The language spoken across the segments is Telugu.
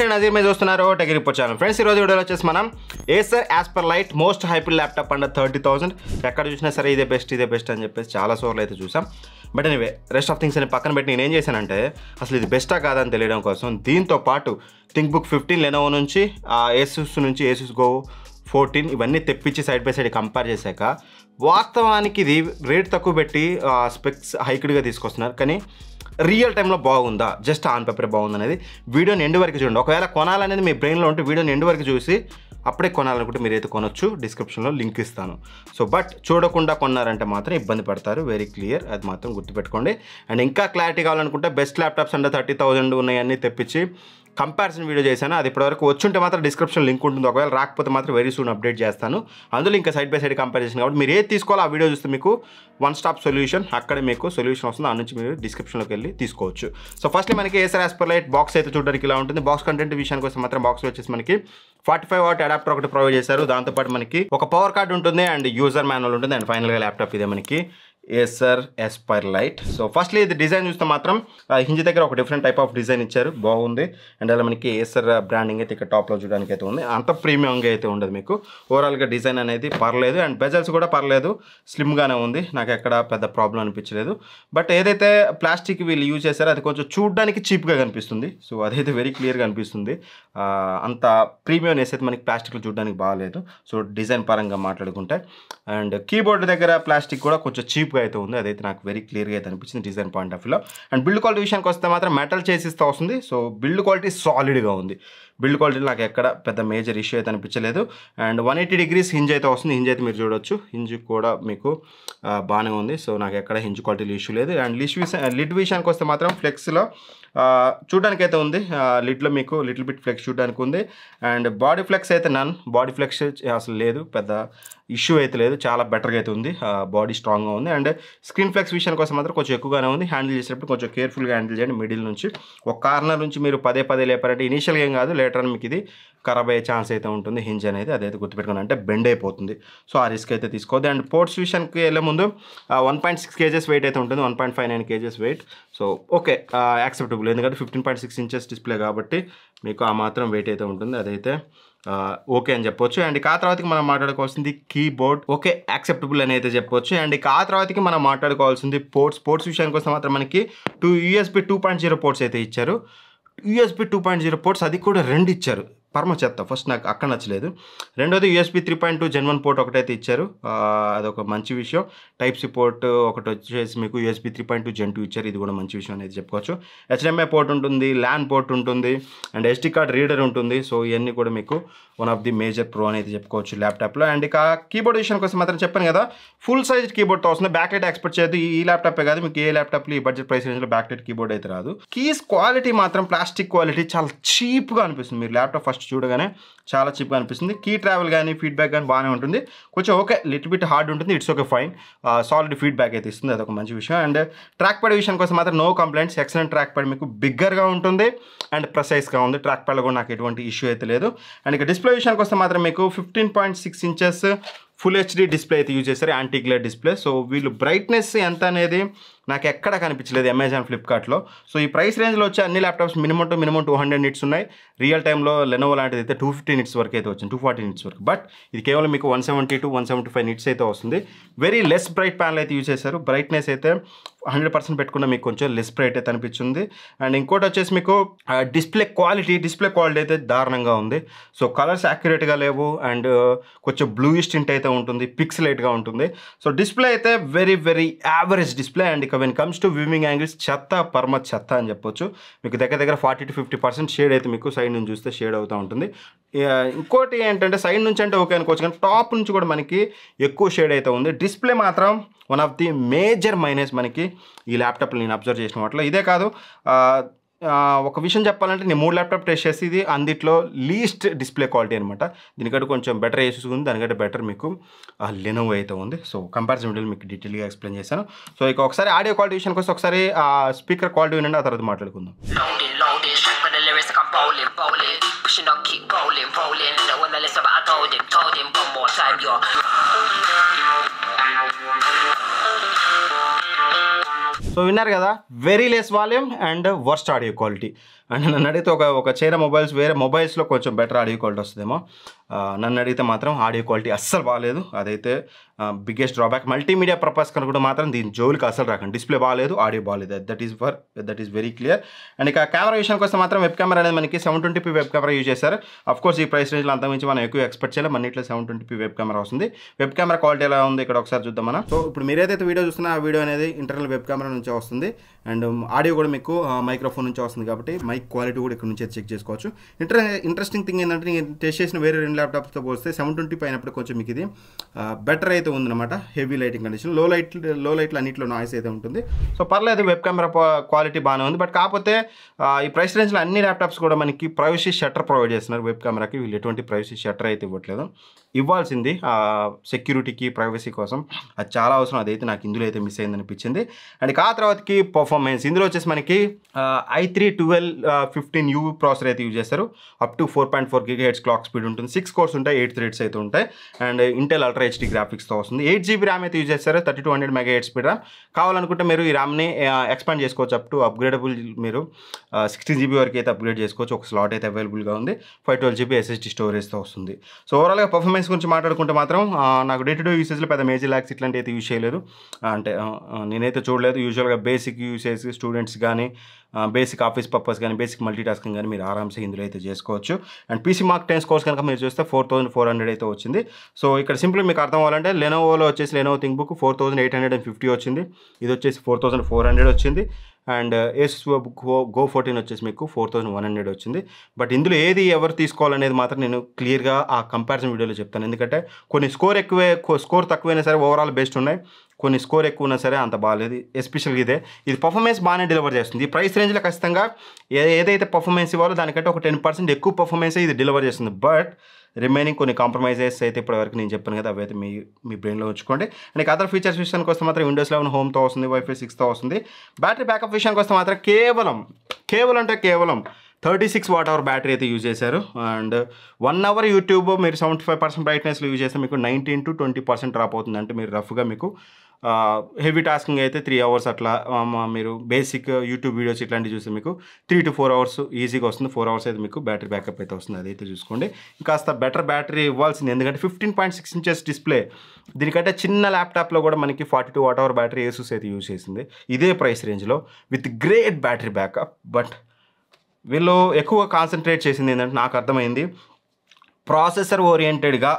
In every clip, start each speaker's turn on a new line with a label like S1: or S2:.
S1: నేను నజీర్ మీద చూస్తున్నారు టెగిరిప్ వచ్చాను ఫ్రెండ్స్ ఈరోజు వీడియోలో వచ్చేసి మనం Acer per Lite most hyped laptop and thirty thousand ఎక్కడ చూసినా సరే ఇదే బెస్ట్ ఇదే బెస్ట్ అని చెప్పేసి చాలా సోర్లు అయితే చూసాం but anyway rest of things అని పక్కన పెట్టి నేనేం చేశానంటే అసలు ఇది బెస్టా కాదని తెలియడం కోసం దీంతో పాటు థింక్ బుక్ ఫిఫ్టీన్ లెనోవో నుంచి ఏసూస్ నుంచి ఏసూస్ గో ఫోర్టీన్ ఇవన్నీ తెప్పించి సైడ్ బై సైడ్ కంపేర్ చేశాక వాస్తవానికి ఇది రేట్ తక్కువ పెట్టి స్పెక్స్ హైక్డ్గా తీసుకొస్తున్నారు కానీ రియల్ టైంలో బాగుందా జస్ట్ ఆన్ పేపర్ బాగుంది అనేది వీడియోని ఎండు వరకు చూడండి ఒకవేళ కొనాలనేది మీ బ్రెయిన్లో ఉంటే వీడియోని ఎండు వరకు చూసి అప్పుడే కొనాలనుకుంటే మీరైతే కొనొచ్చు డిస్క్రిప్షన్లో లింక్ ఇస్తాను సో బట్ చూడకుండా కొన్నారంటే మాత్రం ఇబ్బంది పడతారు వెరీ క్లియర్ అది మాత్రం గుర్తుపెట్టుకోండి అండ్ ఇంకా క్లారిటీ కావాలనుకుంటే బెస్ట్ ల్యాప్టాప్స్ అంటే థర్టీ థౌజండ్ ఉన్నాయన్నీ తెప్పించి కంపారిజన్ వీడియో చేశాను అది ఇప్పటివరకు వచ్చుంటే మాత్రం డిస్క్రిప్షన్ లింక్ ఉంటుంది ఒకవేళ రాకపోతే మాత్రం వెరీ సూన్ అప్డేట్ చేస్తాను అందులో ఇంకా సైడ్ బై సైడ్ కంపారిజన్ కాబట్టి మీరు ఏది తీసుకోవాలో ఆ వీడియో చూస్తే మీకు వన్ స్టాప్ సొల్యూషన్ అక్కడే మీకు సొల్యూషన్ వస్తుంది దాని నుంచి మీరు డిస్క్రిప్షన్లోకి వెళ్ళి తీసుకోవచ్చు సో ఫస్ట్ మనకి ఏసర్ లైట్ బాక్స్ అయితే చూడడానికి ఇలా ఉంటుంది బాక్స్ కంటెంట్ విషయానికి వస్తే మాత్రం బాక్స్ వచ్చేసి మనకి ఫార్టీ ఫైవ్ వాట్ అడాప్టర్ ఒకటి ప్రొవైడ్ చేశారు దాంతోపాటు మనకి ఒక పవర్ కార్డ్ ఉంటుంది అండ్ యూజర్ మాన్యువల్ ఉంటుంది అండ్ ఫైనల్గా ల్యాప్టాప్ ఇదే మనకి Acer Aspire Lite so firstly ఇది డిజైన్ చూస్తే మాత్రం హింజ్ దగ్గర ఒక డిఫరెంట్ టైప్ ఆఫ్ డిజైన్ ఇచ్చారు బాగుంది అండ్ అలా మనకి ఏసర్ బ్రాండింగ్ అయితే ఇక్కడ టాప్లో చూడడానికి అయితే ఉంది అంత ప్రీమియంగా అయితే ఉండదు మీకు ఓవరాల్గా డిజైన్ అనేది పర్లేదు అండ్ బెజల్స్ కూడా పర్లేదు స్లిమ్గానే ఉంది నాకు ఎక్కడ పెద్ద ప్రాబ్లం అనిపించలేదు బట్ ఏదైతే ప్లాస్టిక్ వీళ్ళు యూజ్ చేశారో అది కొంచెం చూడడానికి చీప్గా కనిపిస్తుంది సో అదైతే వెరీ క్లియర్గా అనిపిస్తుంది అంత ప్రీమియం అయితే మనకి ప్లాస్టిక్లో చూడడానికి బాగాలేదు సో డిజైన్ పరంగా మాట్లాడుకుంటే అండ్ కీబోర్డ్ దగ్గర ప్లాస్టిక్ కూడా కొంచెం చీప్గా నీట్గా అయితే ఉంది అదైతే నాకు వెరీ క్లియర్గా అయితే అనిపించింది డిజైన్ పాయింట్ ఆఫ్ వ్యూలో అండ్ బిల్డ్ క్వాలిటీ విషయానికి వస్తే మాత్రం మెటల్ చేసిస్తూ వస్తుంది సో బిల్డ్ క్వాలిటీ సాలిడ్గా ఉంది బిల్డ్ క్వాలిటీ నాకు ఎక్కడ పెద్ద మేజర్ ఇష్యూ అయితే అనిపించలేదు and one eighty degrees hinge అయితే వస్తుంది హింజ్ అయితే మీరు చూడొచ్చు హింజ్ కూడా మీకు బాగానే ఉంది సో నాకు ఎక్కడ హింజ్ క్వాలిటీలో ఇష్యూ లేదు అండ్ లిష్ విషయం లిడ్ విషయానికి వస్తే మాత్రం ఫ్లెక్స్లో చూడడానికి అయితే ఉంది లిట్లో మీకు లిటిల్ బిట్ ఫ్లెక్స్ చూడడానికి ఉంది అండ్ బాడీ ఫ్లెక్స్ అయితే నన్ బాడీ ఫ్లెక్స్ అసలు లేదు పెద్ద ఇష్యూ అయితే లేదు చాలా బెటర్గా అయితే ఉంది బాడీ స్ట్రాంగ్గా ఉంది అండ్ స్క్రీన్ ఫ్లెక్స్ విషయానికి కోసం మాత్రం కొంచెం ఎక్కువగానే ఉంది హ్యాండిల్ చేసేటప్పుడు కొంచెం కేర్ఫుల్గా హ్యాండిల్ చేయండి మిడిల్ నుంచి ఒక కార్నర్ నుంచి మీరు పదే పదే లేపారంటే ఇనీషియల్గా ఏం కాదు లేటర్ మీకు ఇది ఖరాబ్ అయ్యే ఛాన్స్ అయితే ఉంటుంది హింజ్ అనేది అదైతే గుర్తుపెట్టుకుని అంటే బెండ్ అయిపోతుంది సో ఆ రిస్క్ అయితే తీసుకోవద్దు అండ్ పోర్ట్స్ విషయానికి వెళ్ళే ముందు one point six KGs weight అయితే ఉంటుంది one point five nine KGs weight so okay acceptable display ఎందుకంటే fifteen point six inches display కాబట్టి మీకు ఆ మాత్రం వెయిట్ అయితే ఉంటుంది అదైతే ఓకే అని చెప్పొచ్చు అండ్ ఆ తర్వాతకి మనం మాట్లాడుకోవాల్సింది కీబోర్డ్ ఓకే యాక్సెప్టబుల్ అని అయితే చెప్పొచ్చు అండ్ ఆ తర్వాతకి మనం మాట్లాడుకోవాల్సింది పోర్ట్స్ పోర్ట్స్ విషయానికి వస్తే మాత్రం మనకి two USB two point zero ports అయితే ఇచ్చారు USB two point zero ports అది కూడా రెండు ఇచ్చారు పర్మ చెత్త ఫస్ట్ నాకు అక్కడ నచ్చలేదు రెండోది USB three point two gen one port ఒకటైతే ఇచ్చారు అదొక మంచి విషయం టైప్ సి పోర్ట్ ఒకటి వచ్చేసి మీకు USB three point two gen two ఇచ్చారు ఇది కూడా మంచి విషయం అనేది చెప్పుకోవచ్చు హెచ్డిఎంఐ పోర్ట్ ఉంటుంది ల్యాండ్ పోర్ట్ ఉంటుంది అండ్ ఎస్టీ కార్డ్ రీడర్ ఉంటుంది సో ఇవన్నీ కూడా మీకు one of the major pro అనేది చెప్పుకోవచ్చు ల్యాప్టాప్లో అండ్ ఇక కీబోర్డ్ విషయం కోసం మాత్రం చెప్పాను కదా ఫుల్ సైజ్ కీబోర్డ్తో వస్తుంది బ్యాక్ లైట్ ఎక్స్పెక్ట్ చేయదు ఈ ల్యాప్టాపే కాదు మీకు ఏ ల్యాప్టాప్లో ఈ బడ్జెట్ ప్రైస్ రేంజ్లో బ్యాక్ లైట్ కీబోర్డ్ అయితే రాదు కీస్ క్వాలిటీ మాత్రం ప్లాస్టిక్ క్వాలిటీ చాలా చీప్గా అనిపిస్తుంది మీరు ల్యాప్టాప్ ఫస్ట్ ఫస్ట్ చూడగానే చాలా చిప్ అనిపిస్తుంది కీ ట్రావెల్ కానీ ఫీడ్బ్యాక్ కానీ బాగానే ఉంటుంది కొంచెం ఓకే లిటిల్ బిట్ హార్డ్ ఉంటుంది it's okay fine solid feedback అయితే ఇస్తుంది అదొక మంచి విషయం అండ్ ట్రాక్ ప్యాడ్ విషయం కోసం మాత్రం no complaints excellent track pad మీకు బిగ్గర్గా ఉంటుంది అండ్ ప్రసైజ్గా ఉంది ట్రాక్ ప్యాడ్లో కూడా నాకు ఎటువంటి ఇష్యూ అయితే లేదు అండ్ ఇక డిస్ప్లే విషయానికి వస్తే మాత్రం మీకు fifteen point six inches full HD display అయితే యూజ్ చేశారు యాంటీ డిస్ప్లే సో వీళ్ళు బ్రైట్నెస్ ఎంత అనేది నాకు ఎక్కడ కనిపించలేదు అమెజాన్ ఫ్లిప్కార్ట్లో సో ఈ ప్రైస్ రేంజ్లో వచ్చే అన్ని laptops minimum to minimum two hundred nits ఉన్నాయి రియల్ టైంలో లెనోవో లాంటిది అయితే టూ ఫిఫ్టీ నిట్స్ వరకు అయితే వచ్చింది టూ ఫార్టీ నిట్స్ వరకు బట్ ఇది కేవలం మీకు one seventy to one seventy five nits అయితే వస్తుంది వెరీ లెస్ బ్రైట్ ప్యానల్ అయితే యూజ్ చేశారు బ్రైట్నెస్ అయితే హండ్రెడ్ పర్సెంట్ పెట్టుకున్న మీకు కొంచెం లెస్ బ్రైట్ అయితే అనిపించింది అండ్ ఇంకోటి వచ్చేసి మీకు డిస్ప్లే క్వాలిటీ డిస్ప్లే క్వాలిటీ అయితే దారుణంగా ఉంది సో కలర్స్ యాక్యురేట్గా లేవు అండ్ కొంచెం బ్లూయిష్ టింట్ అయితే ఉంటుంది పిక్సలేట్గా ఉంటుంది సో డిస్ప్లే అయితే very very average display and ఇక when comes to viewing angles చెత్త పర్మ చెత్త అని చెప్పొచ్చు మీకు దగ్గర దగ్గర forty to fifty percent shade అయితే మీకు సైడ్ నుంచి చూస్తే షేడ్ అవుతూ ఉంటుంది ఇంకోటి ఏంటంటే సైడ్ నుంచి అంటే ఓకే అనుకోవచ్చు కానీ టాప్ నుంచి కూడా మనకి ఎక్కువ షేడ్ అయితే ఉంది డిస్ప్లే మాత్రం one of the major minus మనకి ఈ ల్యాప్టాప్లు నేను అబ్జర్వ్ చేసిన వాటిలో ఇదే కాదు ఒక విషయం చెప్పాలంటే నేను మూడు ల్యాప్టాప్ టెస్ట్ చేసి ఇది అందిట్లో లీస్ట్ డిస్ప్లే క్వాలిటీ అనమాట దీనికంటే కొంచెం బెటర్ ఏసీస్ ఉంది దానికంటే బెటర్ మీకు లెనోవో అయితే ఉంది సో కంపారిజన్ విడియో మీకు డీటెయిల్గా ఎక్స్ప్లెయిన్ చేశాను సో ఇక ఒకసారి ఆడియో క్వాలిటీ విషయానికి వస్తే ఒకసారి స్పీకర్ క్వాలిటీ వినండి ఆ తర్వాత మాట్లాడుకుందాం bowling, bowling, pushing on, keep bowling, bowling. I told him, told him one more time, so విన్నారు కదా very less volume and worst audio quality and నన్ను అడిగితే ఒక ఒక చైర మొబైల్స్ వేరే మొబైల్స్లో కొంచెం బెటర్ ఆడియో క్వాలిటీ వస్తుందేమో నన్ను అడిగితే మాత్రం ఆడియో క్వాలిటీ అస్సలు బాగాలేదు అదైతే బిగ్గెస్ట్ డ్రాబ్యాక్ మల్టీమీడియా పర్పస్ కనుక మాత్రం దీని జోలికి అసలు రాకండి డిస్ప్లే బాగాలేదు ఆడియో బాగాలేదు that is for that is very clear and ఇక కెమెరా విషయానికి వస్తే మాత్రం వెబ్ కెమెరా అనేది మనకి seven twenty web camera use చేశారు అఫ్ కోర్స్ ఈ ప్రైస్ రేంజ్లో అంతమించి మనం ఎక్కువ ఎక్స్పెక్ట్ చేయాలి మన ఇంట్లో సెవెన్ ట్వంటీ వెబ్ కెమెరా వస్తుంది వెబ్ కెమెరా క్వాలిటీ ఎలా ఉంది ఇక్కడ ఒకసారి చూద్దాం మనం సో ఇప్పుడు మీరు ఏదైతే వీడియో చూస్తున్నా ఆ వీడియో అనేది ఇంటర్నల్ వెబ్ కెమెరా నుంచి వస్తుంది అండ్ ఆడియో కూడా మీకు మైక్రోఫోన్ నుంచి వస్తుంది కాబట్టి మైక్ క్వాలిటీ కూడా ఇక్కడ నుంచి చెక్ చేసుకోవచ్చు ఇంటర్ ఇంట్రెస్టింగ్ థింగ్ ఏంటంటే నేను టెస్ట్ చేసిన వేరే రెండు ల్యాప్టాప్తో పోస్తే సెవెన్ ట్వంటీ పైనప్పుడు కొంచెం మీకు ఇది బెటర్ అయితే ఉందన్నమాట హెవీ లైటింగ్ కండిషన్ లో లైట్ లో లైట్లు అన్నింటిలో నాయిస్ అయితే ఉంటుంది సో పర్లేదు వెబ్ కెమెరా క్వాలిటీ బాగానే ఉంది బట్ కాకపోతే ఈ ప్రైస్ రేంజ్లో అన్ని ల్యాప్టాప్స్ కూడా మనకి ప్రైవసీ షట్టర్ ప్రొవైడ్ చేస్తున్నారు వెబ్ కెమెరాకి వీళ్ళు ఎటువంటి ప్రైవసీ షట్టర్ అయితే ఇవ్వట్లేదు ఇవ్వాల్సింది సెక్యూరిటీకి ప్రైవసీ కోసం అది చాలా అవసరం అదైతే నాకు ఇందులో అయితే మిస్ అయిందనిపించింది అండ్ ఆ తర్వాతకి పర్ఫార్మెన్స్ పర్ఫార్మెన్స్ ఇందులో వచ్చేసి మనకి I three twelve fifteen U processor అయితే యూజ్ చేస్తారు up to four point four giga hertz clock speed ఉంటుంది సిక్స్ కోర్స్ ఉంటాయి ఎయిట్ థ్రెడ్స్ అయితే ఉంటాయి అండ్ ఇంటెల్ అల్ట్రా హెచ్డీ గ్రాఫిక్స్తో వస్తుంది ఎయిట్ జీబీ ర్యామ్ అయితే యూజ్ చేస్తారు thirty two hundred mega eight speed RAM కావాలనుకుంటే మీరు ఈ ర్యామ్ని ఎక్స్పాండ్ చేసుకోవచ్చు అప్ టు అప్గ్రేడబుల్ మీరు సిక్స్టీన్ జీబీ వరకు అయితే అప్గ్రేడ్ చేసుకోవచ్చు ఒక స్లాట్ అయితే అవైలబుల్గా ఉంది ఫైవ్ ట్వెల్వ్ జీబీ ఎస్ఎస్డీ స్టోరేజ్తో వస్తుంది సో ఓవరాల్గా పర్ఫార్మెన్స్ గురించి మాట్లాడుకుంటే మాత్రం నాకు డే టు డే యూసేజ్లో పెద్ద మేజర్ ల్యాక్స్ ఇట్లాంటి అయితే యూజ్ చేయలేదు అంటే నేనైతే చూడలేదు యూజువల్గా బేసిక్ యూస్ టీచర్స్ స్టూడెంట్స్ కానీ బేసిక్ ఆఫీస్ పర్పస్ కానీ బేసిక్ మల్టీ టాస్కింగ్ కానీ మీరు ఆరామ్సే ఇందులో అయితే చేసుకోవచ్చు and PC mark tens scores కనుక మీరు చూస్తే ఫోర్ థౌసండ్ ఫోర్ హండ్రెడ్ అయితే వచ్చింది సో ఇక్కడ సింపుల్ మీకు అర్థం అవ్వాలంటే లెనోవోలో వచ్చేసి Lenovo think book four thousand eight hundred and fifty వచ్చింది ఇది వచ్చేసి ఫోర్ థౌసండ్ ఫోర్ హండ్రెడ్ వచ్చింది and ace go go fourteen వచ్చేసి మీకు ఫోర్ థౌసండ్ వన్ హండ్రెడ్ వచ్చింది బట్ ఇందులో ఏది ఎవరు తీసుకోవాలనేది మాత్రం నేను క్లియర్గా ఆ కంపారిజన్ వీడియోలో చెప్తాను ఎందుకంటే కొన్ని స్కోర్ ఎక్కువే స్కోర్ తక్కువైనా సరే ఓవరాల్ బెస్ట్ ఉన్నాయి కొన్ని స్కోర్ ఎక్కువ ఉన్నా సరే అంత బాగాలేదు ఎస్పెషల్గా ఇదే ఇది పర్ఫార్మెన్స్ బాగానే డెలివర్ చేస్తుంది ఈ ప్రైస్ రేంజ్లో ఖచ్చితంగా ఏదైతే పర్ఫార్మెన్స్ ఇవ్వాలో దానికంటే ఒక టెన్ పర్సెంట్ ఎక్కువ పర్ఫార్మెన్స్ ఇది డెలివర్ చేస్తుంది బట్ రిమైనింగ్ కొన్ని కాంప్రమైజెస్ అయితే ఇప్పటివరకు నేను చెప్పాను కదా అవైతే మీ మీ బ్రెయిన్లో ఉంచుకోండి అండ్ అదర్ ఫీచర్స్ విషయానికి వస్తే మాత్రం విండోస్ లెవెన్ హోమ్తో వస్తుంది వైఫై సిక్స్తో వస్తుంది బ్యాటరీ బ్యాకప్ విషయానికి వస్తే మాత్రం కేవలం కేవలం అంటే కేవలం thirty six watt hour battery అయితే యూజ్ చేశారు అండ్ వన్ అవర్ యూట్యూబ్ మీరు సెవెంటీ ఫైవ్ పర్సెంట్ బ్రైట్నెస్లో యూజ్ చేస్తే మీకు nineteen to twenty percent drop అవుతుంది అంటే మీరు రఫ్గా మీకు హెవీ టాస్కింగ్ అయితే త్రీ అవర్స్ అట్లా మీరు బేసిక్ యూట్యూబ్ వీడియోస్ ఇట్లాంటివి చూస్తే మీకు త్రీ టు ఫోర్ అవర్స్ ఈజీగా వస్తుంది ఫోర్ అవర్స్ అయితే మీకు బ్యాటరీ బ్యాకప్ అయితే వస్తుంది అదైతే చూసుకోండి కాస్త బెటర్ బ్యాటరీ ఇవ్వాల్సింది ఎందుకంటే fifteen point six inches display దీనికంటే చిన్న ల్యాప్టాప్లో కూడా మనకి forty two watt hour battery Asus అయితే యూజ్ చేసింది ఇదే ప్రైస్ రేంజ్లో with great battery backup but వీళ్ళు ఎక్కువ కాన్సన్ట్రేట్ చేసింది ఏంటంటే నాకు అర్థమైంది ప్రాసెసర్ ఓరియంటెడ్గా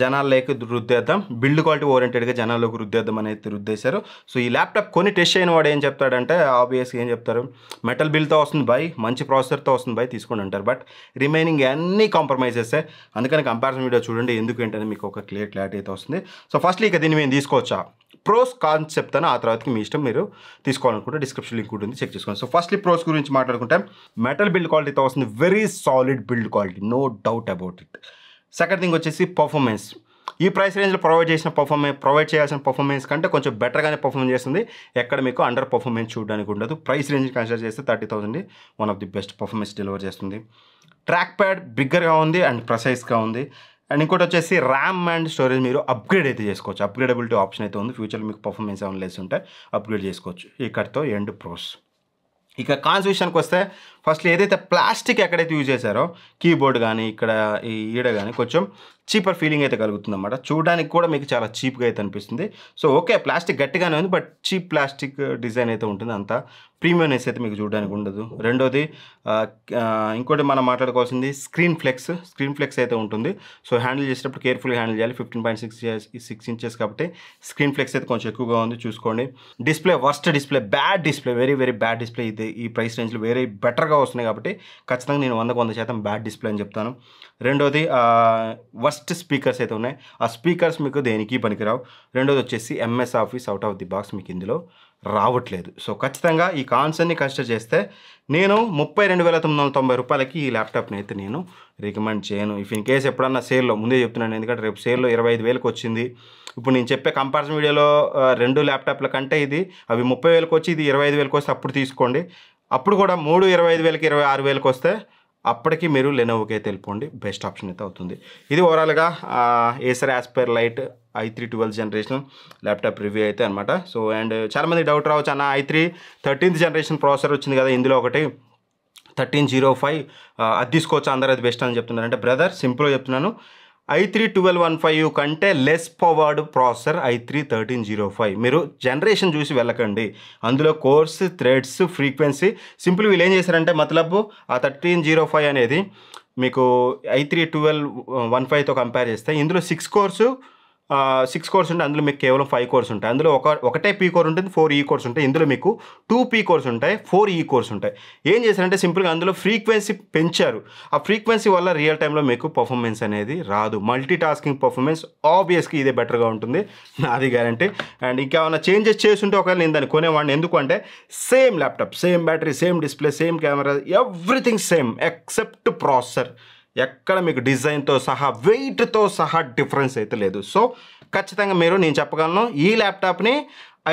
S1: జనాల్లోకి రుద్దేద్దాం బిల్డ్ క్వాలిటీ ఓరియంటెడ్గా జనాల్లోకి రుద్దేద్దాం అనేది రుద్దేశారు సో ఈ ల్యాప్టాప్ కొన్ని టెస్ట్ అయిన వాడు ఏం చెప్తాడంటే ఆబ్వియస్గా ఏం చెప్తారు మెటల్ బిల్తో వస్తుంది బై మంచి ప్రాసెసర్తో వస్తుంది బై తీసుకోండి అంటారు బట్ రిమైనింగ్ అన్నీ కాంప్రమైజెస్ అందుకని కంపారిజన్ వీడియో చూడండి ఎందుకు ఏంటనేది మీకు ఒక క్లియర్ క్లారిటీ అయితే వస్తుంది సో ఫస్ట్లీ ఇక దీన్ని మేము తీసుకోవచ్చా ప్రోస్ కాన్స్ చెప్తాను ఆ తర్వాతకి మీ ఇష్టం మీరు తీసుకోవాలనుకుంటే డిస్క్రిప్షన్ లింక్ ఉంటుంది చెక్ చేసుకోండి సో ఫస్ట్లీ ప్రోస్ గురించి మాట్లాడుకుంటే మెటల్ బిల్డ్ క్వాలిటీతో వస్తుంది very solid build quality no doubt about it second thing వచ్చేసి పర్ఫార్మెన్స్ ఈ ప్రైస్ రేంజ్లో ప్రొవైడ్ చేసిన పర్ఫార్మెన్స్ ప్రొవైడ్ చేయాల్సిన పర్ఫార్మెన్స్ కంటే కొంచెం బెటర్గానే పర్ఫార్మ్ చేస్తుంది ఎక్కడ మీకు అండర్ పర్ఫార్మెన్స్ చూడడానికి ఉండదు ప్రైస్ రేంజ్ కన్సిడర్ చేస్తే thirty thousand one of the best performance deliver చేస్తుంది ట్రాక్ ప్యాడ్ బిగ్గర్గా ఉంది అండ్ ప్రసైజ్గా ఉంది అండ్ ఇంకోటి వచ్చేసి ర్యామ్ అండ్ స్టోరేజ్ మీరు అప్గ్రేడ్ అయితే చేసుకోవచ్చు అప్గ్రేడబిలిటీ ఆప్షన్ అయితే ఉంది ఫ్యూచర్లో మీకు పర్ఫార్మెన్స్ ఏమైనా లేస్ ఉంటే అప్గ్రేడ్ చేసుకోవచ్చు ఇక్కడితో ఎండ్ ప్రోస్ ఇక విషయానికి వస్తే ఫస్ట్ ఏదైతే ప్లాస్టిక్ ఎక్కడైతే యూజ్ చేశారో కీబోర్డ్ కానీ ఇక్కడ ఈ ఈడ కానీ కొంచెం చీపర్ ఫీలింగ్ అయితే కలుగుతుంది అనమాట చూడడానికి కూడా మీకు చాలా చీప్గా అయితే అనిపిస్తుంది సో ఓకే ప్లాస్టిక్ గట్టిగానే ఉంది బట్ చీప్ ప్లాస్టిక్ డిజైన్ అయితే ఉంటుంది అంత ప్రీమియంనెస్ అయితే మీకు చూడడానికి ఉండదు రెండోది ఇంకోటి మనం మాట్లాడుకోవాల్సింది స్క్రీన్ ఫ్లెక్స్ స్క్రీన్ ఫ్లెక్స్ అయితే ఉంటుంది సో హ్యాండిల్ చేసేటప్పుడు కేర్ఫుల్గా హ్యాండిల్ చేయాలి fifteen point six six inches కాబట్టి స్క్రీన్ ఫ్లెక్స్ అయితే కొంచెం ఎక్కువగా ఉంది చూసుకోండి display worst display bad display very very bad display ఇది ఈ ప్రైస్ రేంజ్లో వెరీ బెటర్ తొందరగా వస్తున్నాయి కాబట్టి ఖచ్చితంగా నేను వందకు వంద శాతం బ్యాడ్ డిస్ప్లే అని చెప్తాను రెండోది వర్స్ట్ స్పీకర్స్ అయితే ఉన్నాయి ఆ స్పీకర్స్ మీకు దేనికి పనికిరావు రెండోది వచ్చేసి MS office out of the box మీకు ఇందులో రావట్లేదు సో ఖచ్చితంగా ఈ కాన్సర్న్ని కన్సిడర్ చేస్తే నేను ముప్పై రెండు వేల తొమ్మిది వందల తొంభై రూపాయలకి ఈ ల్యాప్టాప్ని అయితే నేను రికమెండ్ చేయను ఇఫ్ ఇన్ కేసు ఎప్పుడన్నా సేల్లో ముందే చెప్తున్నాను ఎందుకంటే రేపు సేల్లో ఇరవై ఐదు వేలకు వచ్చింది ఇప్పుడు నేను చెప్పే కంపారిజన్ వీడియోలో రెండు ల్యాప్టాప్ల కంటే ఇది అవి ముప్పై వేలకు వచ్చి ఇది ఇరవై ఐదు వేలకు వస్తే అప్పుడు తీసుకోండి అప్పుడు కూడా మూడు ఇరవై ఐదు వేలకి ఇరవై ఆరు వేలకు వస్తే అప్పటికి మీరు లెనోవోకే తెలుపుకోండి బెస్ట్ ఆప్షన్ అయితే అవుతుంది ఇది ఓవరాల్గా Acer Aspire lite I three twelfth generation laptop review అయితే అనమాట సో అండ్ చాలామంది డౌట్ రావచ్చు అన్న I three thirteenth generation processor వచ్చింది కదా ఇందులో ఒకటి థర్టీన్ జీరో ఫైవ్ అది తీసుకోవచ్చు అందరూ అది బెస్ట్ అని చెప్తున్నారు అంటే బ్రదర్ సింపుల్గా చెప్తున్నాను I three twelve one five కంటే less powered processor I three thirteen zero five మీరు జనరేషన్ చూసి వెళ్ళకండి అందులో కోర్స్ థ్రెడ్స్ ఫ్రీక్వెన్సీ సింపుల్ వీళ్ళు ఏం చేశారంటే మతలబ్బు ఆ థర్టీన్ జీరో ఫైవ్ అనేది మీకు ఐ త్రీ ట్వెల్వ్ వన్ ఫైవ్తో కంపేర్ చేస్తే ఇందులో సిక్స్ కోర్సు సిక్స్ కోర్స్ ఉంటే అందులో మీకు కేవలం ఫైవ్ కోర్స్ ఉంటాయి అందులో ఒక ఒకటే పీ కోర్ ఉంటుంది ఫోర్ ఈ కోర్స్ ఉంటాయి ఇందులో మీకు టూ పీ కోర్స్ ఉంటాయి ఫోర్ ఈ కోర్స్ ఉంటాయి ఏం చేశారంటే సింపుల్గా అందులో ఫ్రీక్వెన్సీ పెంచారు ఆ ఫ్రీక్వెన్సీ వల్ల రియల్ టైంలో మీకు పర్ఫార్మెన్స్ అనేది రాదు మల్టీ టాస్కింగ్ పర్ఫార్మెన్స్ ఆబ్వియస్కి ఇదే బెటర్గా ఉంటుంది నాది గ్యారంటీ అండ్ ఇంకేమైనా చేంజెస్ చేస్తుంటే ఒకవేళ నేను దాన్ని కొనేవాడిని ఎందుకంటే same laptop same battery same display same camera everything same except processor ఎక్కడ మీకు డిజైన్తో సహా వెయిట్తో సహా డిఫరెన్స్ అయితే లేదు సో ఖచ్చితంగా మీరు నేను చెప్పగలను ఈ ల్యాప్టాప్ని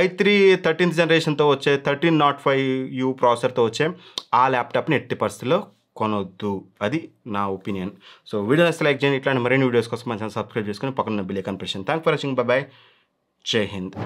S1: ఐ త్రీ థర్టీన్త్ జనరేషన్తో వచ్చే థర్టీన్ నాట్ ఫైవ్ యూ ప్రాసెసర్తో వచ్చే ఆ ల్యాప్టాప్ని ఎట్టి పరిస్థితుల్లో కొనొద్దు అది నా ఒపీనియన్ సో వీడియోస్ లైక్ చేయండి ఇట్లాంటి మరిన్ని వీడియోస్ కోసం మంచిగా సబ్స్క్రైబ్ చేసుకుని పక్కన బిల్ కనిపిస్తుంది థ్యాంక్ ఫర్ వాచింగ్ బాయ్ జై హింద్